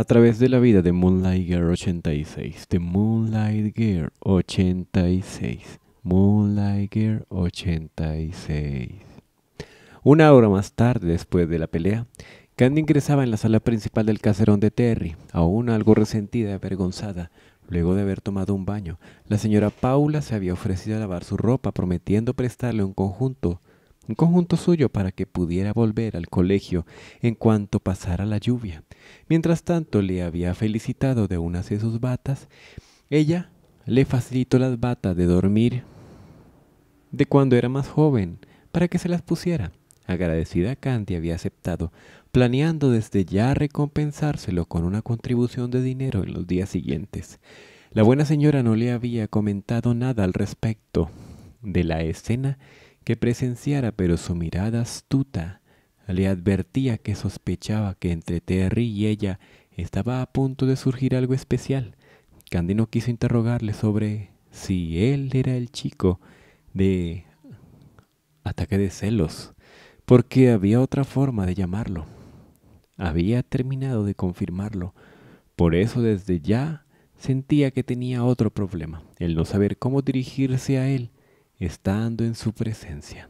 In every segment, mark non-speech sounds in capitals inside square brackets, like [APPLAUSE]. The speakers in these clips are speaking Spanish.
A través de la vida de Moonlight Girl 86, de Moonlight Girl 86, Moonlight Girl 86. Una hora más tarde, después de la pelea, Candy ingresaba en la sala principal del caserón de Terry, aún algo resentida y avergonzada. Luego de haber tomado un baño, la señora Paula se había ofrecido a lavar su ropa, prometiendo prestarle un conjunto conjunto suyo para que pudiera volver al colegio en cuanto pasara la lluvia. Mientras tanto le había felicitado de unas de sus batas. Ella le facilitó las batas de dormir de cuando era más joven para que se las pusiera. Agradecida Candy había aceptado, planeando desde ya recompensárselo con una contribución de dinero en los días siguientes. La buena señora no le había comentado nada al respecto de la escena que presenciara, pero su mirada astuta le advertía que sospechaba que entre Terry y ella estaba a punto de surgir algo especial. Candy no quiso interrogarle sobre si él era el chico de ataque de celos, porque había otra forma de llamarlo. Había terminado de confirmarlo, por eso desde ya sentía que tenía otro problema, el no saber cómo dirigirse a él estando en su presencia.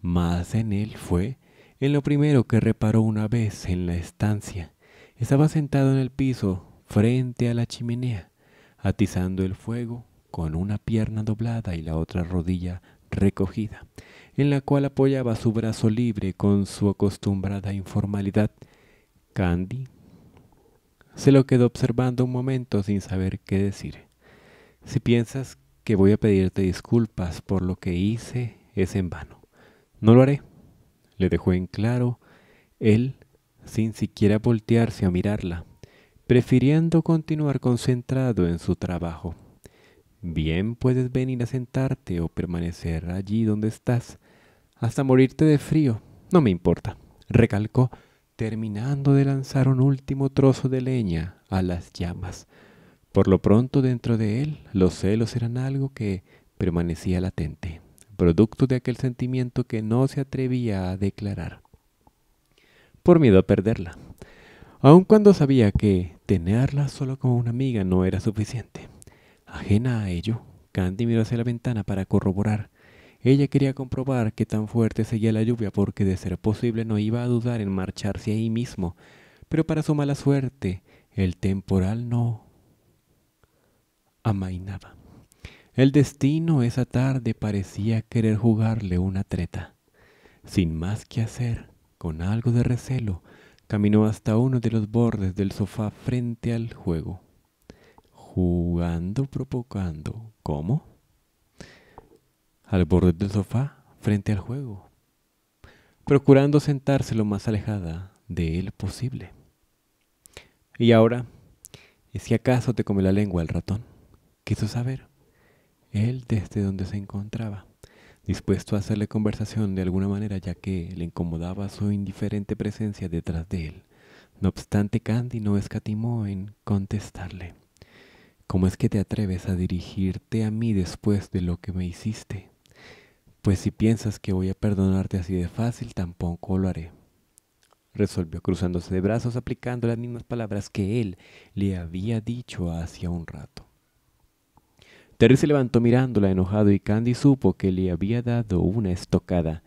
Más en él fue en lo primero que reparó una vez en la estancia. Estaba sentado en el piso, frente a la chimenea, atizando el fuego con una pierna doblada y la otra rodilla recogida, en la cual apoyaba su brazo libre con su acostumbrada informalidad. Candy se lo quedó observando un momento sin saber qué decir. Si piensas que voy a pedirte disculpas por lo que hice es en vano. No lo haré, le dejó en claro él sin siquiera voltearse a mirarla, prefiriendo continuar concentrado en su trabajo. Bien puedes venir a sentarte o permanecer allí donde estás hasta morirte de frío, no me importa, recalcó, terminando de lanzar un último trozo de leña a las llamas. Por lo pronto dentro de él los celos eran algo que permanecía latente, producto de aquel sentimiento que no se atrevía a declarar, por miedo a perderla, aun cuando sabía que tenerla solo como una amiga no era suficiente. Ajena a ello, Candy miró hacia la ventana para corroborar. Ella quería comprobar que tan fuerte seguía la lluvia porque de ser posible no iba a dudar en marcharse ahí mismo, pero para su mala suerte, el temporal no amainaba. El destino esa tarde parecía querer jugarle una treta. Sin más que hacer, con algo de recelo, caminó hasta uno de los bordes del sofá frente al juego. Jugando, provocando. ¿Cómo? Al borde del sofá, frente al juego. Procurando sentarse lo más alejada de él posible. Y ahora, ¿y si acaso te come la lengua el ratón? quiso saber él desde donde se encontraba, dispuesto a hacerle conversación de alguna manera ya que le incomodaba su indiferente presencia detrás de él. No obstante, Candy no escatimó en contestarle. ¿Cómo es que te atreves a dirigirte a mí después de lo que me hiciste? Pues si piensas que voy a perdonarte así de fácil, tampoco lo haré. Resolvió cruzándose de brazos aplicando las mismas palabras que él le había dicho hacía un rato. Terry se levantó mirándola enojado y Candy supo que le había dado una estocada,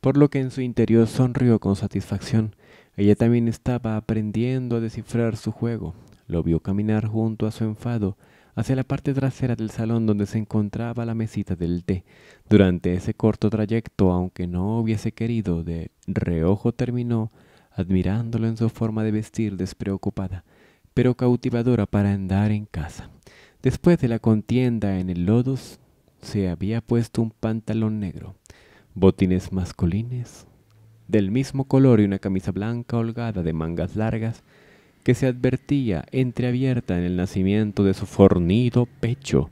por lo que en su interior sonrió con satisfacción. Ella también estaba aprendiendo a descifrar su juego. Lo vio caminar junto a su enfado hacia la parte trasera del salón donde se encontraba la mesita del té. Durante ese corto trayecto, aunque no hubiese querido, de reojo terminó admirándolo en su forma de vestir despreocupada, pero cautivadora para andar en casa. Después de la contienda en el lodos, se había puesto un pantalón negro, botines masculines, del mismo color y una camisa blanca holgada de mangas largas, que se advertía entreabierta en el nacimiento de su fornido pecho,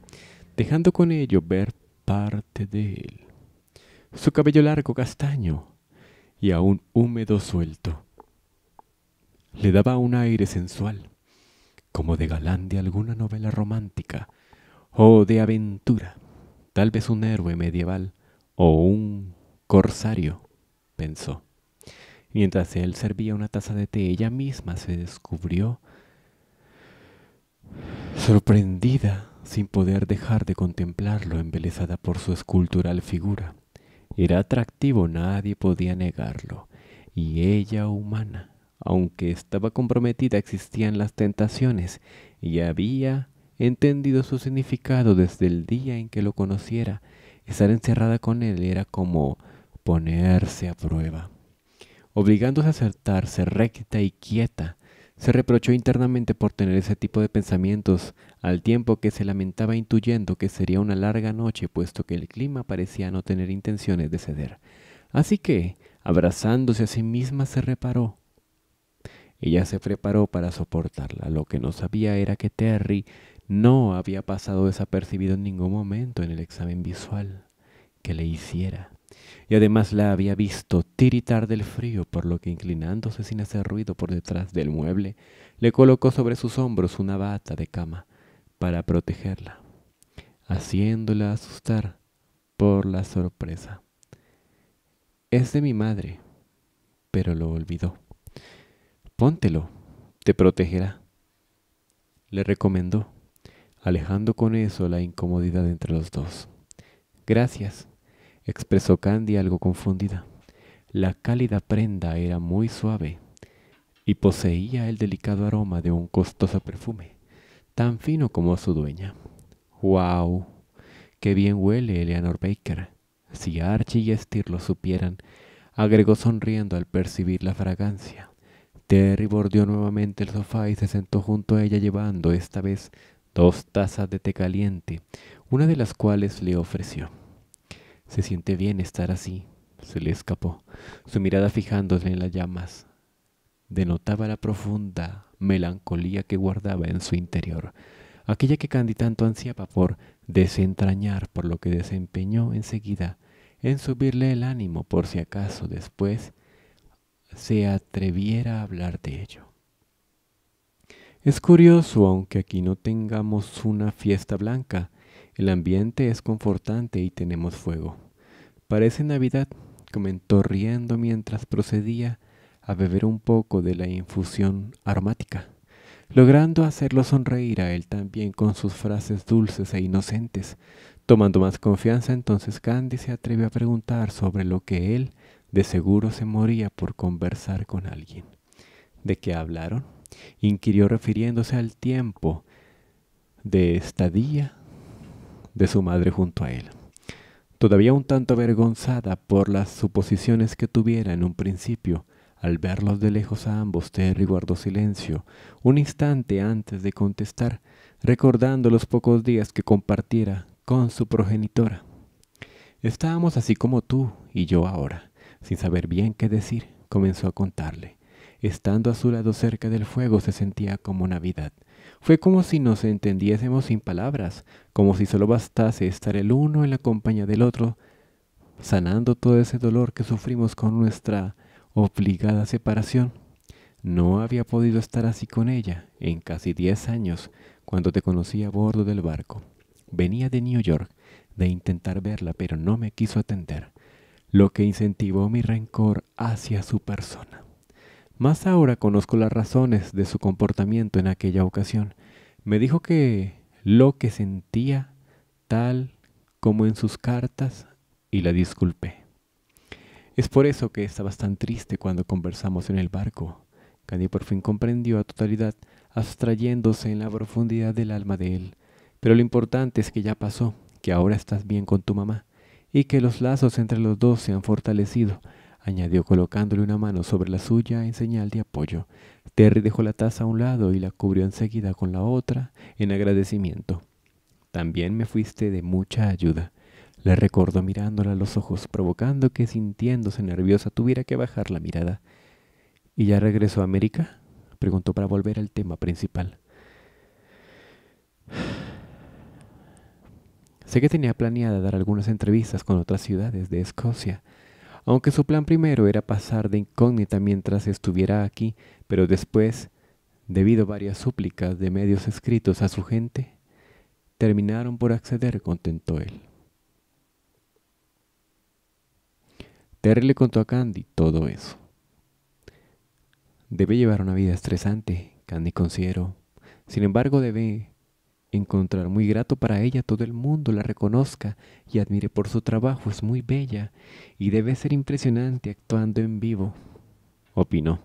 dejando con ello ver parte de él. Su cabello largo castaño y aún húmedo suelto le daba un aire sensual como de galán de alguna novela romántica o de aventura, tal vez un héroe medieval o un corsario, pensó. Mientras él servía una taza de té, ella misma se descubrió sorprendida sin poder dejar de contemplarlo, embelesada por su escultural figura. Era atractivo, nadie podía negarlo, y ella humana aunque estaba comprometida existían las tentaciones y había entendido su significado desde el día en que lo conociera. Estar encerrada con él era como ponerse a prueba. Obligándose a acertarse recta y quieta, se reprochó internamente por tener ese tipo de pensamientos, al tiempo que se lamentaba intuyendo que sería una larga noche, puesto que el clima parecía no tener intenciones de ceder. Así que, abrazándose a sí misma, se reparó ella se preparó para soportarla. Lo que no sabía era que Terry no había pasado desapercibido en ningún momento en el examen visual que le hiciera. Y además la había visto tiritar del frío, por lo que inclinándose sin hacer ruido por detrás del mueble, le colocó sobre sus hombros una bata de cama para protegerla, haciéndola asustar por la sorpresa. Es de mi madre, pero lo olvidó. Póntelo, te protegerá, le recomendó, alejando con eso la incomodidad entre los dos. Gracias, expresó Candy algo confundida. La cálida prenda era muy suave y poseía el delicado aroma de un costoso perfume, tan fino como su dueña. ¡Wow! ¡Qué bien huele Eleanor Baker! Si Archie y Estir lo supieran, agregó sonriendo al percibir la fragancia. Terry bordeó nuevamente el sofá y se sentó junto a ella llevando, esta vez, dos tazas de té caliente, una de las cuales le ofreció. Se siente bien estar así, se le escapó, su mirada fijándose en las llamas. Denotaba la profunda melancolía que guardaba en su interior, aquella que Candy tanto ansiaba por desentrañar, por lo que desempeñó enseguida en subirle el ánimo por si acaso después se atreviera a hablar de ello. Es curioso, aunque aquí no tengamos una fiesta blanca, el ambiente es confortante y tenemos fuego. Parece Navidad, comentó riendo mientras procedía a beber un poco de la infusión aromática, logrando hacerlo sonreír a él también con sus frases dulces e inocentes. Tomando más confianza, entonces Candy se atrevió a preguntar sobre lo que él de seguro se moría por conversar con alguien. ¿De qué hablaron? Inquirió refiriéndose al tiempo de estadía de su madre junto a él. Todavía un tanto avergonzada por las suposiciones que tuviera en un principio, al verlos de lejos a ambos, Terry guardó silencio, un instante antes de contestar, recordando los pocos días que compartiera con su progenitora. Estábamos así como tú y yo ahora, sin saber bien qué decir, comenzó a contarle. Estando a su lado cerca del fuego se sentía como Navidad. Fue como si nos entendiésemos sin palabras, como si solo bastase estar el uno en la compañía del otro, sanando todo ese dolor que sufrimos con nuestra obligada separación. No había podido estar así con ella en casi diez años cuando te conocí a bordo del barco. Venía de New York de intentar verla, pero no me quiso atender lo que incentivó mi rencor hacia su persona. Más ahora conozco las razones de su comportamiento en aquella ocasión. Me dijo que lo que sentía, tal como en sus cartas, y la disculpé. Es por eso que estaba tan triste cuando conversamos en el barco. Candy por fin comprendió a totalidad, abstrayéndose en la profundidad del alma de él. Pero lo importante es que ya pasó, que ahora estás bien con tu mamá y que los lazos entre los dos se han fortalecido, añadió colocándole una mano sobre la suya en señal de apoyo. Terry dejó la taza a un lado y la cubrió enseguida con la otra en agradecimiento. También me fuiste de mucha ayuda. Le recordó mirándola a los ojos, provocando que sintiéndose nerviosa tuviera que bajar la mirada. ¿Y ya regresó a América? preguntó para volver al tema principal. Sé que tenía planeada dar algunas entrevistas con otras ciudades de Escocia, aunque su plan primero era pasar de incógnita mientras estuviera aquí, pero después, debido a varias súplicas de medios escritos a su gente, terminaron por acceder, contentó él. Terry le contó a Candy todo eso. Debe llevar una vida estresante, Candy consideró. Sin embargo, debe encontrar muy grato para ella todo el mundo la reconozca y admire por su trabajo. Es muy bella y debe ser impresionante actuando en vivo. Opinó.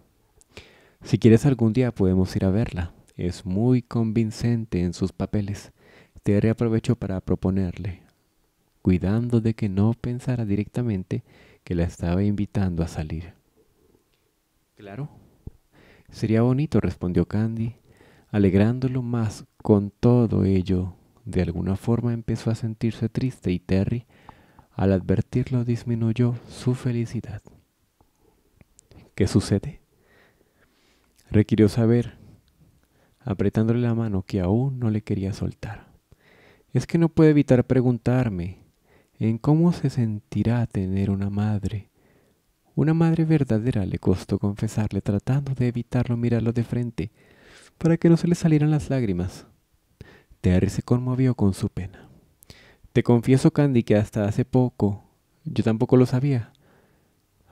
Si quieres algún día podemos ir a verla. Es muy convincente en sus papeles. Te reaprovecho para proponerle, cuidando de que no pensara directamente que la estaba invitando a salir. Claro. Sería bonito, respondió Candy, alegrándolo más con todo ello, de alguna forma empezó a sentirse triste y Terry, al advertirlo, disminuyó su felicidad. ¿Qué sucede? Requirió saber, apretándole la mano que aún no le quería soltar. Es que no puede evitar preguntarme en cómo se sentirá tener una madre. Una madre verdadera le costó confesarle tratando de evitarlo mirarlo de frente para que no se le salieran las lágrimas. Terry se conmovió con su pena. Te confieso, Candy, que hasta hace poco yo tampoco lo sabía.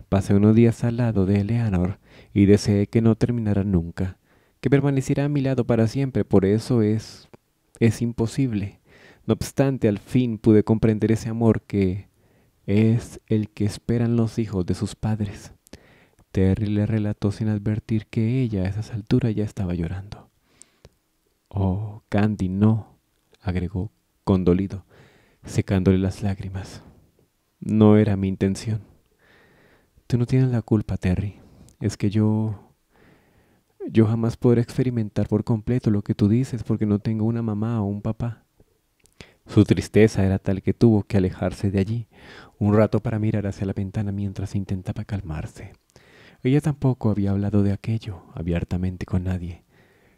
Pasé unos días al lado de Eleanor y deseé que no terminara nunca, que permaneciera a mi lado para siempre, por eso es... es imposible. No obstante, al fin pude comprender ese amor que es el que esperan los hijos de sus padres. Terry le relató sin advertir que ella a esas alturas ya estaba llorando. Oh, Candy, no, agregó, condolido, secándole las lágrimas. No era mi intención. Tú no tienes la culpa, Terry. Es que yo... Yo jamás podré experimentar por completo lo que tú dices porque no tengo una mamá o un papá. Su tristeza era tal que tuvo que alejarse de allí un rato para mirar hacia la ventana mientras intentaba calmarse. Ella tampoco había hablado de aquello abiertamente con nadie.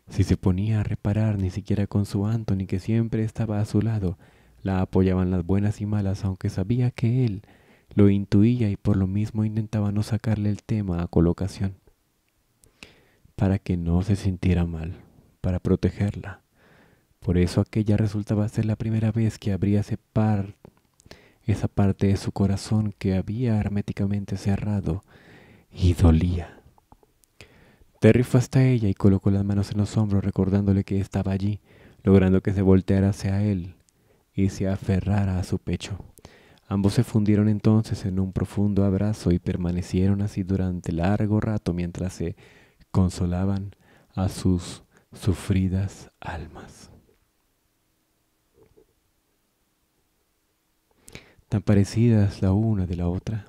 Si se ponía a reparar ni siquiera con su Anthony, que siempre estaba a su lado, la apoyaban las buenas y malas, aunque sabía que él lo intuía y por lo mismo intentaba no sacarle el tema a colocación. Para que no se sintiera mal, para protegerla. Por eso aquella resultaba ser la primera vez que abría ese esa parte de su corazón que había herméticamente cerrado y dolía. Terry fue hasta ella y colocó las manos en los hombros recordándole que estaba allí, logrando que se volteara hacia él y se aferrara a su pecho. Ambos se fundieron entonces en un profundo abrazo y permanecieron así durante largo rato mientras se consolaban a sus sufridas almas. Tan parecidas la una de la otra,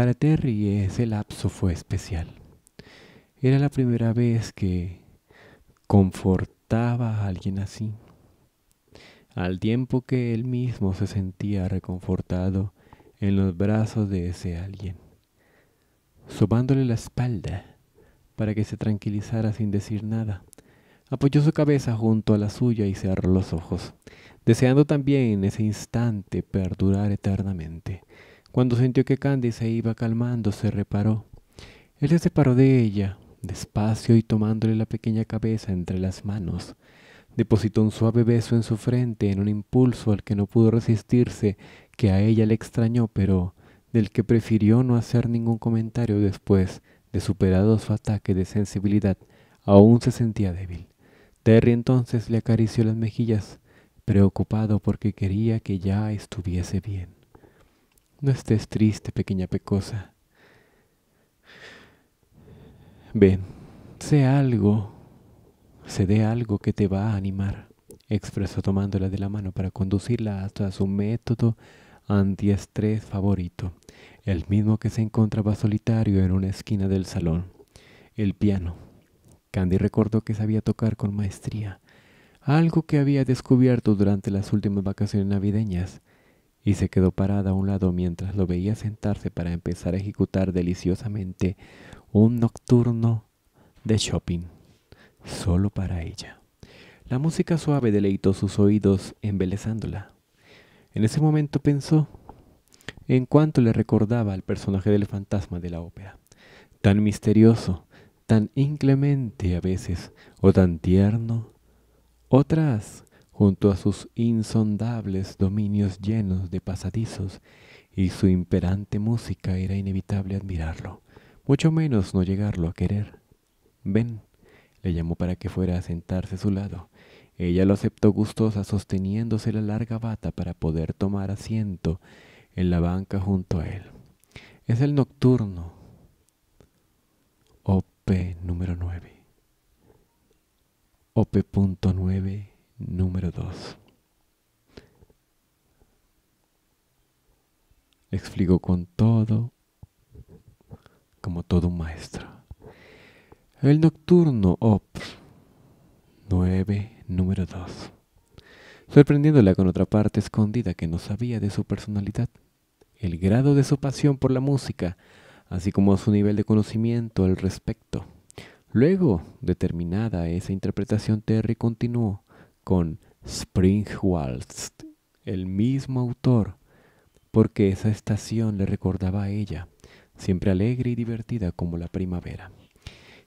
para Terry ese lapso fue especial. Era la primera vez que confortaba a alguien así. Al tiempo que él mismo se sentía reconfortado en los brazos de ese alguien, sobándole la espalda para que se tranquilizara sin decir nada, apoyó su cabeza junto a la suya y cerró los ojos, deseando también en ese instante perdurar eternamente cuando sintió que Candy se iba calmando, se reparó. Él se separó de ella, despacio y tomándole la pequeña cabeza entre las manos. Depositó un suave beso en su frente, en un impulso al que no pudo resistirse, que a ella le extrañó, pero del que prefirió no hacer ningún comentario después de superado su ataque de sensibilidad. Aún se sentía débil. Terry entonces le acarició las mejillas, preocupado porque quería que ya estuviese bien. No estés triste, pequeña pecosa. Ven, sé algo, se dé algo que te va a animar, expresó tomándola de la mano para conducirla hasta su método antiestrés favorito, el mismo que se encontraba solitario en una esquina del salón, el piano. Candy recordó que sabía tocar con maestría, algo que había descubierto durante las últimas vacaciones navideñas, y se quedó parada a un lado mientras lo veía sentarse para empezar a ejecutar deliciosamente un nocturno de shopping, solo para ella. La música suave deleitó sus oídos embelezándola. En ese momento pensó en cuanto le recordaba al personaje del fantasma de la ópera, tan misterioso, tan inclemente a veces, o tan tierno, otras junto a sus insondables dominios llenos de pasadizos, y su imperante música era inevitable admirarlo, mucho menos no llegarlo a querer. Ven, le llamó para que fuera a sentarse a su lado. Ella lo aceptó gustosa, sosteniéndose la larga bata para poder tomar asiento en la banca junto a él. Es el nocturno. OP número 9. OP.9 número 2. Explico con todo, como todo un maestro. El nocturno op 9, número 2. Sorprendiéndola con otra parte escondida que no sabía de su personalidad, el grado de su pasión por la música, así como su nivel de conocimiento al respecto. Luego, determinada esa interpretación, Terry continuó con Spring el mismo autor, porque esa estación le recordaba a ella, siempre alegre y divertida como la primavera.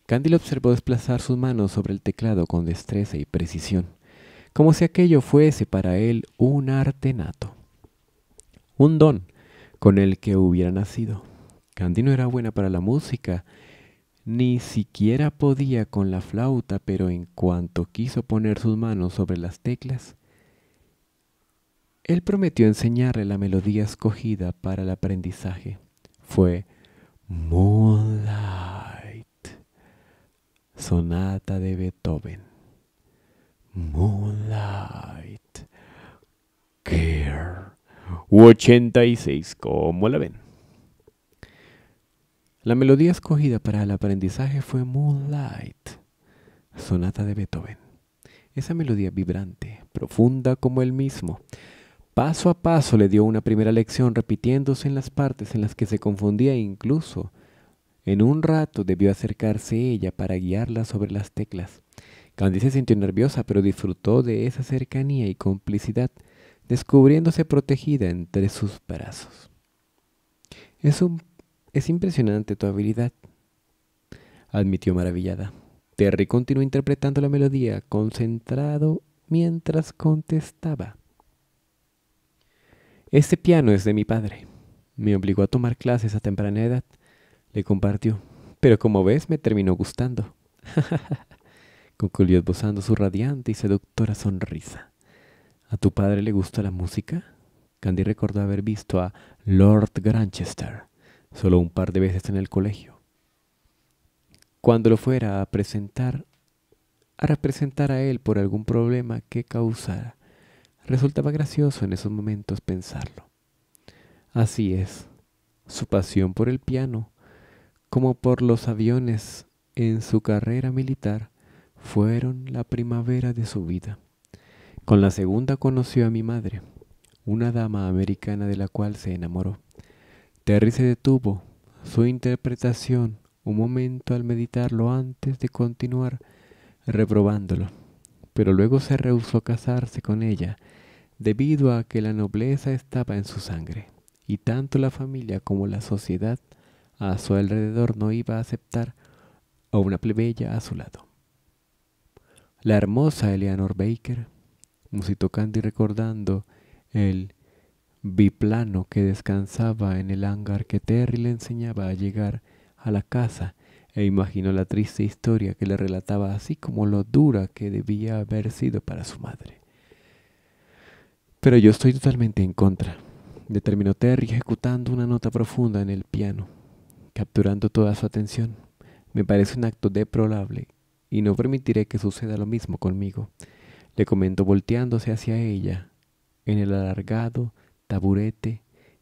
Candy le observó desplazar sus manos sobre el teclado con destreza y precisión, como si aquello fuese para él un arte nato, un don con el que hubiera nacido. Candy no era buena para la música ni siquiera podía con la flauta, pero en cuanto quiso poner sus manos sobre las teclas, él prometió enseñarle la melodía escogida para el aprendizaje. Fue Moonlight, sonata de Beethoven. Moonlight, Care 86. ¿Cómo la ven? La melodía escogida para el aprendizaje fue Moonlight, sonata de Beethoven. Esa melodía vibrante, profunda como él mismo, paso a paso le dio una primera lección repitiéndose en las partes en las que se confundía e incluso en un rato debió acercarse ella para guiarla sobre las teclas. Candice se sintió nerviosa, pero disfrutó de esa cercanía y complicidad, descubriéndose protegida entre sus brazos. Es un es impresionante tu habilidad, admitió maravillada. Terry continuó interpretando la melodía, concentrado mientras contestaba. Este piano es de mi padre. Me obligó a tomar clases a temprana edad, le compartió. Pero como ves, me terminó gustando. [LAUGHS] concluyó esbozando su radiante y seductora sonrisa. ¿A tu padre le gusta la música? Candy recordó haber visto a Lord Granchester solo un par de veces en el colegio. Cuando lo fuera a presentar, a representar a él por algún problema que causara, resultaba gracioso en esos momentos pensarlo. Así es, su pasión por el piano, como por los aviones en su carrera militar, fueron la primavera de su vida. Con la segunda conoció a mi madre, una dama americana de la cual se enamoró. Terry se detuvo. Su interpretación, un momento al meditarlo antes de continuar reprobándolo. Pero luego se rehusó a casarse con ella, debido a que la nobleza estaba en su sangre, y tanto la familia como la sociedad a su alrededor no iba a aceptar a una plebeya a su lado. La hermosa Eleanor Baker, musitó y recordando el vi plano que descansaba en el hangar que Terry le enseñaba a llegar a la casa e imaginó la triste historia que le relataba así como lo dura que debía haber sido para su madre. Pero yo estoy totalmente en contra, determinó Terry ejecutando una nota profunda en el piano, capturando toda su atención. Me parece un acto deplorable y no permitiré que suceda lo mismo conmigo, le comentó volteándose hacia ella en el alargado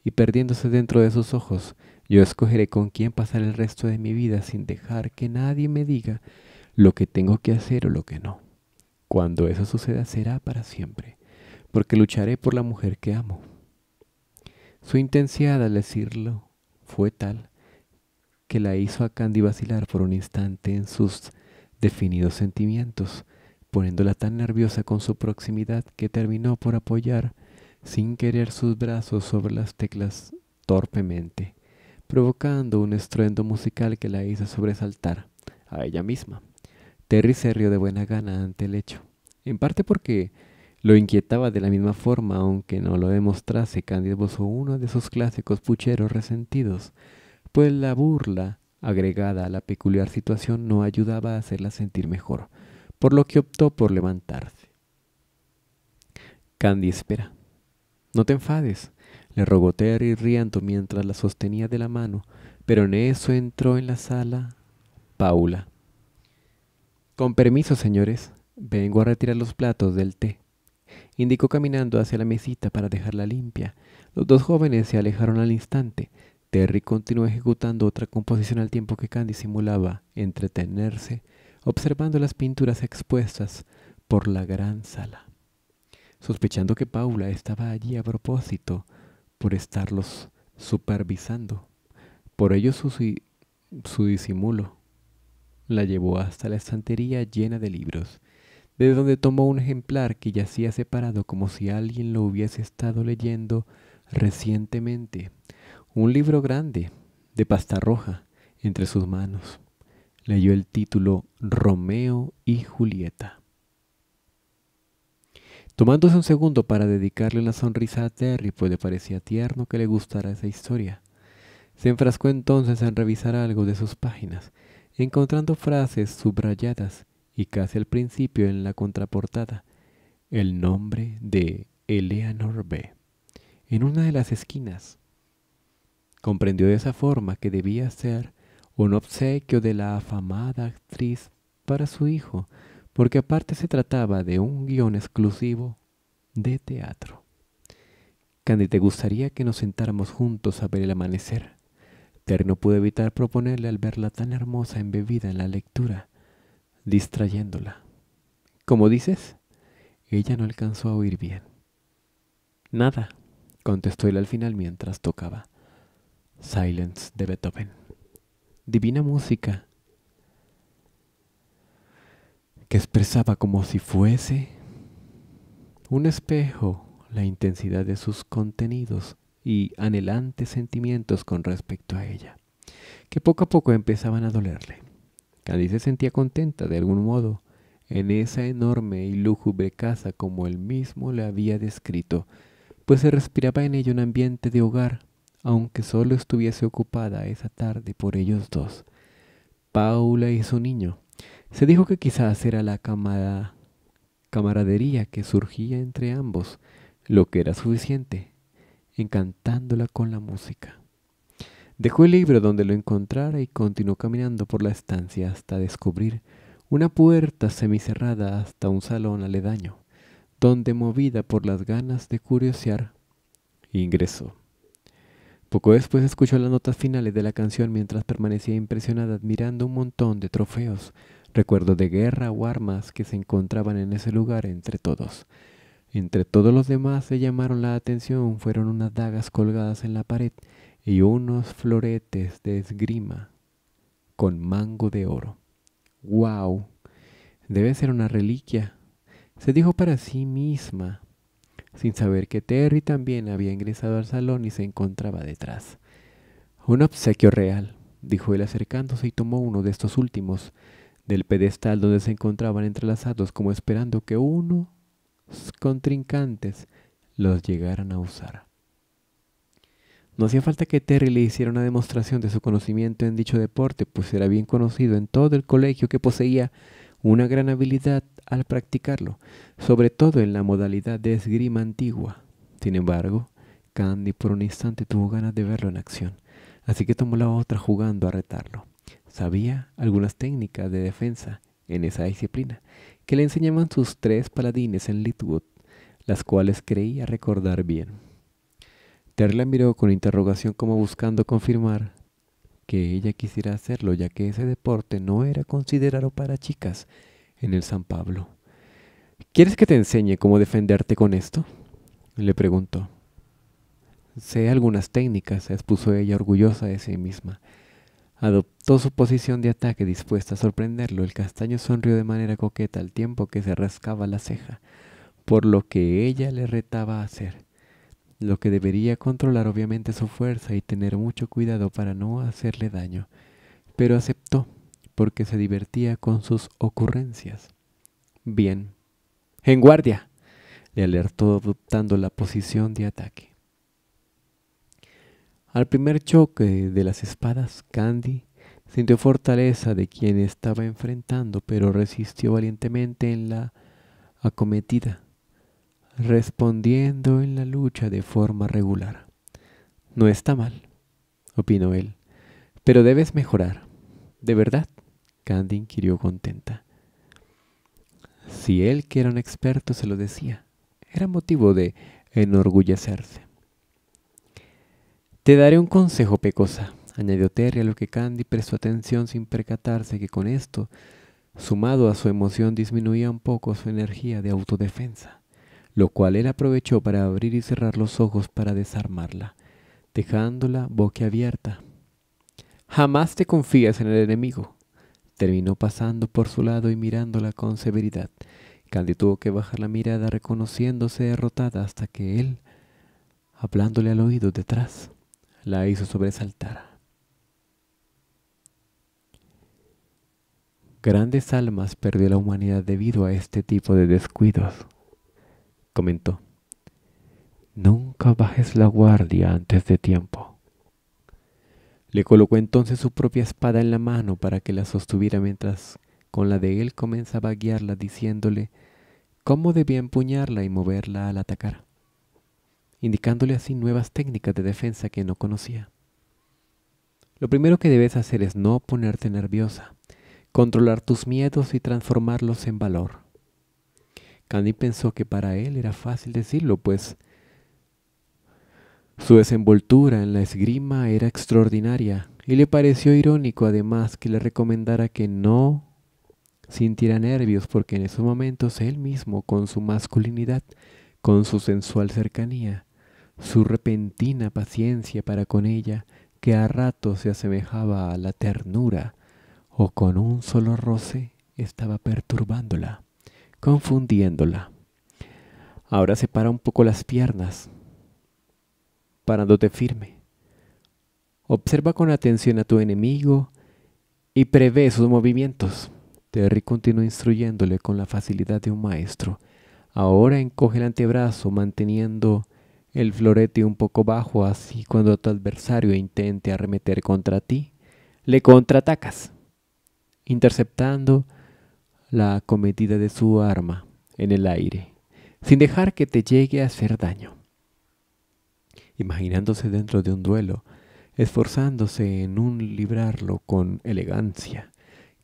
y perdiéndose dentro de sus ojos, yo escogeré con quién pasar el resto de mi vida sin dejar que nadie me diga lo que tengo que hacer o lo que no. Cuando eso suceda será para siempre, porque lucharé por la mujer que amo. Su intensidad al decirlo fue tal que la hizo a Candy vacilar por un instante en sus definidos sentimientos, poniéndola tan nerviosa con su proximidad que terminó por apoyar sin querer sus brazos sobre las teclas torpemente, provocando un estruendo musical que la hizo sobresaltar a ella misma. Terry se rió de buena gana ante el hecho, en parte porque lo inquietaba de la misma forma, aunque no lo demostrase, Candy esbozó uno de esos clásicos pucheros resentidos, pues la burla agregada a la peculiar situación no ayudaba a hacerla sentir mejor, por lo que optó por levantarse. Candy espera, no te enfades, le rogó Terry riendo mientras la sostenía de la mano, pero en eso entró en la sala Paula. Con permiso, señores, vengo a retirar los platos del té. Indicó caminando hacia la mesita para dejarla limpia. Los dos jóvenes se alejaron al instante. Terry continuó ejecutando otra composición al tiempo que Candy simulaba entretenerse, observando las pinturas expuestas por la gran sala sospechando que Paula estaba allí a propósito por estarlos supervisando. Por ello su, disimulo la llevó hasta la estantería llena de libros, de donde tomó un ejemplar que yacía separado como si alguien lo hubiese estado leyendo recientemente. Un libro grande, de pasta roja, entre sus manos. Leyó el título Romeo y Julieta. Tomándose un segundo para dedicarle la sonrisa a Terry, pues le parecía tierno que le gustara esa historia. Se enfrascó entonces en revisar algo de sus páginas, encontrando frases subrayadas y casi al principio en la contraportada, el nombre de Eleanor B. en una de las esquinas. Comprendió de esa forma que debía ser un obsequio de la afamada actriz para su hijo, porque aparte se trataba de un guión exclusivo de teatro. Candy, ¿te gustaría que nos sentáramos juntos a ver el amanecer? Ter no pudo evitar proponerle al verla tan hermosa embebida en la lectura, distrayéndola. ¿Cómo dices? Ella no alcanzó a oír bien. Nada, contestó él al final mientras tocaba. Silence de Beethoven. Divina música, que expresaba como si fuese un espejo la intensidad de sus contenidos y anhelantes sentimientos con respecto a ella, que poco a poco empezaban a dolerle. Candice se sentía contenta de algún modo en esa enorme y lúgubre casa como él mismo la había descrito, pues se respiraba en ella un ambiente de hogar, aunque solo estuviese ocupada esa tarde por ellos dos, Paula y su niño, se dijo que quizás era la camaradería que surgía entre ambos, lo que era suficiente, encantándola con la música. Dejó el libro donde lo encontrara y continuó caminando por la estancia hasta descubrir una puerta semicerrada hasta un salón aledaño, donde movida por las ganas de curiosear, ingresó. Poco después escuchó las notas finales de la canción mientras permanecía impresionada admirando un montón de trofeos, recuerdos de guerra o armas que se encontraban en ese lugar entre todos. Entre todos los demás se llamaron la atención fueron unas dagas colgadas en la pared y unos floretes de esgrima con mango de oro. ¡Wow! Debe ser una reliquia, se dijo para sí misma, sin saber que Terry también había ingresado al salón y se encontraba detrás. Un obsequio real, dijo él acercándose y tomó uno de estos últimos del pedestal donde se encontraban entrelazados como esperando que unos contrincantes los llegaran a usar. No hacía falta que Terry le hiciera una demostración de su conocimiento en dicho deporte, pues era bien conocido en todo el colegio que poseía una gran habilidad al practicarlo, sobre todo en la modalidad de esgrima antigua. Sin embargo, Candy por un instante tuvo ganas de verlo en acción, así que tomó la otra jugando a retarlo sabía algunas técnicas de defensa en esa disciplina que le enseñaban sus tres paladines en Litwood, las cuales creía recordar bien. Ter miró con interrogación como buscando confirmar que ella quisiera hacerlo, ya que ese deporte no era considerado para chicas en el San Pablo. ¿Quieres que te enseñe cómo defenderte con esto? le preguntó. Sé algunas técnicas, expuso ella orgullosa de sí misma. Adoptó su posición de ataque dispuesta a sorprenderlo. El castaño sonrió de manera coqueta al tiempo que se rascaba la ceja, por lo que ella le retaba a hacer. Lo que debería controlar obviamente su fuerza y tener mucho cuidado para no hacerle daño. Pero aceptó, porque se divertía con sus ocurrencias. Bien. En guardia. Le alertó adoptando la posición de ataque. Al primer choque de las espadas, Candy sintió fortaleza de quien estaba enfrentando, pero resistió valientemente en la acometida, respondiendo en la lucha de forma regular. No está mal, opinó él, pero debes mejorar. ¿De verdad? Candy inquirió contenta. Si él, que era un experto, se lo decía, era motivo de enorgullecerse. Te daré un consejo, Pecosa, añadió Terry a lo que Candy prestó atención sin percatarse que con esto, sumado a su emoción, disminuía un poco su energía de autodefensa, lo cual él aprovechó para abrir y cerrar los ojos para desarmarla, dejándola abierta. Jamás te confías en el enemigo. Terminó pasando por su lado y mirándola con severidad. Candy tuvo que bajar la mirada reconociéndose derrotada hasta que él, hablándole al oído detrás, la hizo sobresaltar. Grandes almas perdió la humanidad debido a este tipo de descuidos, comentó. Nunca bajes la guardia antes de tiempo. Le colocó entonces su propia espada en la mano para que la sostuviera mientras con la de él comenzaba a guiarla diciéndole cómo debía empuñarla y moverla al atacar indicándole así nuevas técnicas de defensa que no conocía. Lo primero que debes hacer es no ponerte nerviosa, controlar tus miedos y transformarlos en valor. Candy pensó que para él era fácil decirlo, pues su desenvoltura en la esgrima era extraordinaria y le pareció irónico además que le recomendara que no sintiera nervios porque en esos momentos él mismo, con su masculinidad, con su sensual cercanía, su repentina paciencia para con ella, que a rato se asemejaba a la ternura, o con un solo roce estaba perturbándola, confundiéndola. Ahora separa un poco las piernas, parándote firme. Observa con atención a tu enemigo y prevé sus movimientos. Terry continuó instruyéndole con la facilidad de un maestro. Ahora encoge el antebrazo manteniendo el florete un poco bajo, así cuando tu adversario intente arremeter contra ti, le contraatacas, interceptando la cometida de su arma en el aire, sin dejar que te llegue a hacer daño. Imaginándose dentro de un duelo, esforzándose en un librarlo con elegancia,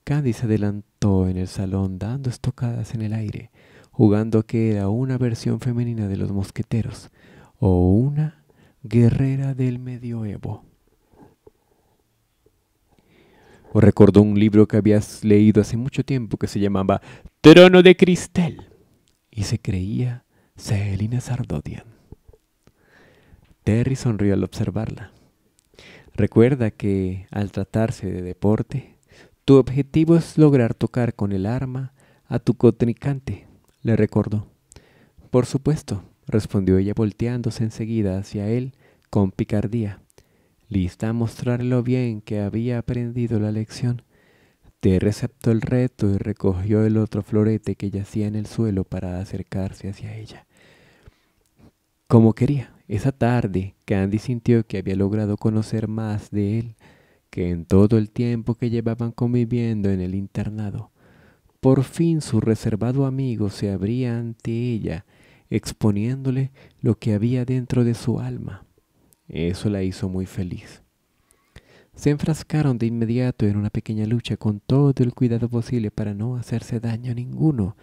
Candy se adelantó en el salón dando estocadas en el aire, jugando que era una versión femenina de los mosqueteros, o una guerrera del medioevo. O recordó un libro que habías leído hace mucho tiempo que se llamaba Trono de Cristel y se creía Selina Sardodian. Terry sonrió al observarla. Recuerda que, al tratarse de deporte, tu objetivo es lograr tocar con el arma a tu contrincante, le recordó. Por supuesto, respondió ella volteándose enseguida hacia él con picardía, lista a mostrar lo bien que había aprendido la lección. Te aceptó el reto y recogió el otro florete que yacía en el suelo para acercarse hacia ella. Como quería, esa tarde Candy sintió que había logrado conocer más de él que en todo el tiempo que llevaban conviviendo en el internado. Por fin su reservado amigo se abría ante ella exponiéndole lo que había dentro de su alma. Eso la hizo muy feliz. Se enfrascaron de inmediato en una pequeña lucha con todo el cuidado posible para no hacerse daño a ninguno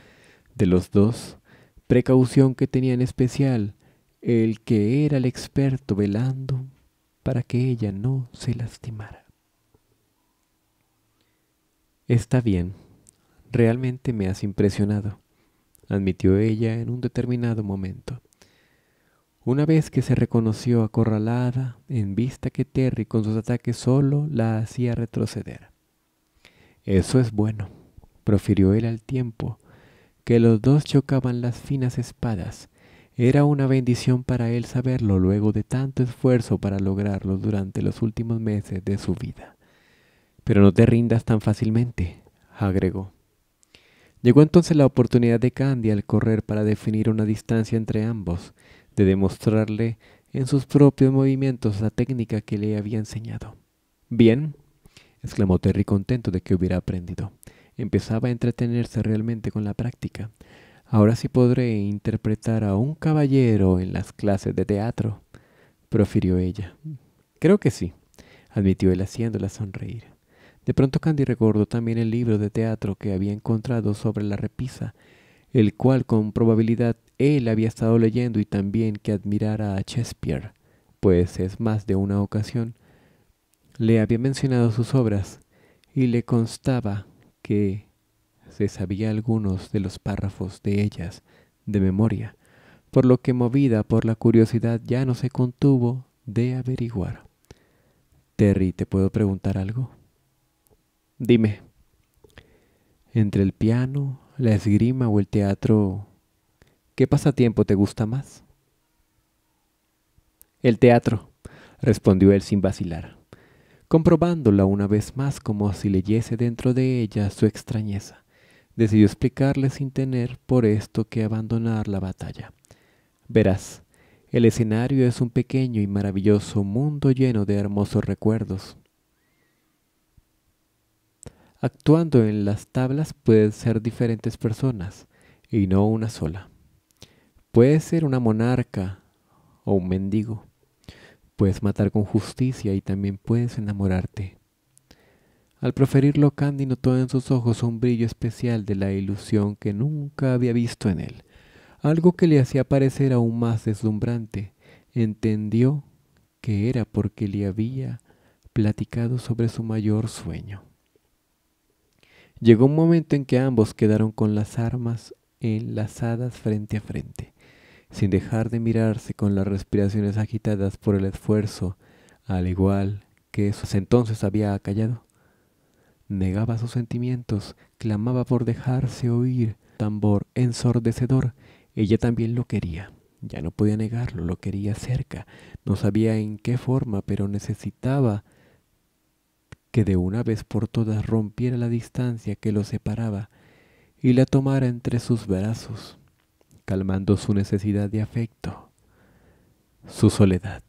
de los dos, precaución que tenía en especial el que era el experto velando para que ella no se lastimara. Está bien, realmente me has impresionado admitió ella en un determinado momento. Una vez que se reconoció acorralada, en vista que Terry con sus ataques solo la hacía retroceder. Eso es bueno, profirió él al tiempo, que los dos chocaban las finas espadas. Era una bendición para él saberlo luego de tanto esfuerzo para lograrlo durante los últimos meses de su vida. Pero no te rindas tan fácilmente, agregó. Llegó entonces la oportunidad de Candy al correr para definir una distancia entre ambos, de demostrarle en sus propios movimientos la técnica que le había enseñado. Bien, exclamó Terry contento de que hubiera aprendido. Empezaba a entretenerse realmente con la práctica. Ahora sí podré interpretar a un caballero en las clases de teatro, profirió ella. Creo que sí, admitió él haciéndola sonreír. De pronto Candy recordó también el libro de teatro que había encontrado sobre la repisa, el cual con probabilidad él había estado leyendo y también que admirara a Shakespeare, pues es más de una ocasión. Le había mencionado sus obras y le constaba que se sabía algunos de los párrafos de ellas de memoria, por lo que movida por la curiosidad ya no se contuvo de averiguar. Terry, ¿te puedo preguntar algo? Dime, entre el piano, la esgrima o el teatro, ¿qué pasatiempo te gusta más? El teatro, respondió él sin vacilar, comprobándola una vez más como si leyese dentro de ella su extrañeza. Decidió explicarle sin tener por esto que abandonar la batalla. Verás, el escenario es un pequeño y maravilloso mundo lleno de hermosos recuerdos, Actuando en las tablas pueden ser diferentes personas y no una sola. puedes ser una monarca o un mendigo. Puedes matar con justicia y también puedes enamorarte. Al proferirlo, Candy notó en sus ojos un brillo especial de la ilusión que nunca había visto en él, algo que le hacía parecer aún más deslumbrante. Entendió que era porque le había platicado sobre su mayor sueño. Llegó un momento en que ambos quedaron con las armas enlazadas frente a frente, sin dejar de mirarse con las respiraciones agitadas por el esfuerzo, al igual que sus entonces había acallado. Negaba sus sentimientos, clamaba por dejarse oír, tambor ensordecedor, ella también lo quería. Ya no podía negarlo, lo quería cerca. No sabía en qué forma, pero necesitaba que de una vez por todas rompiera la distancia que lo separaba y la tomara entre sus brazos, calmando su necesidad de afecto, su soledad.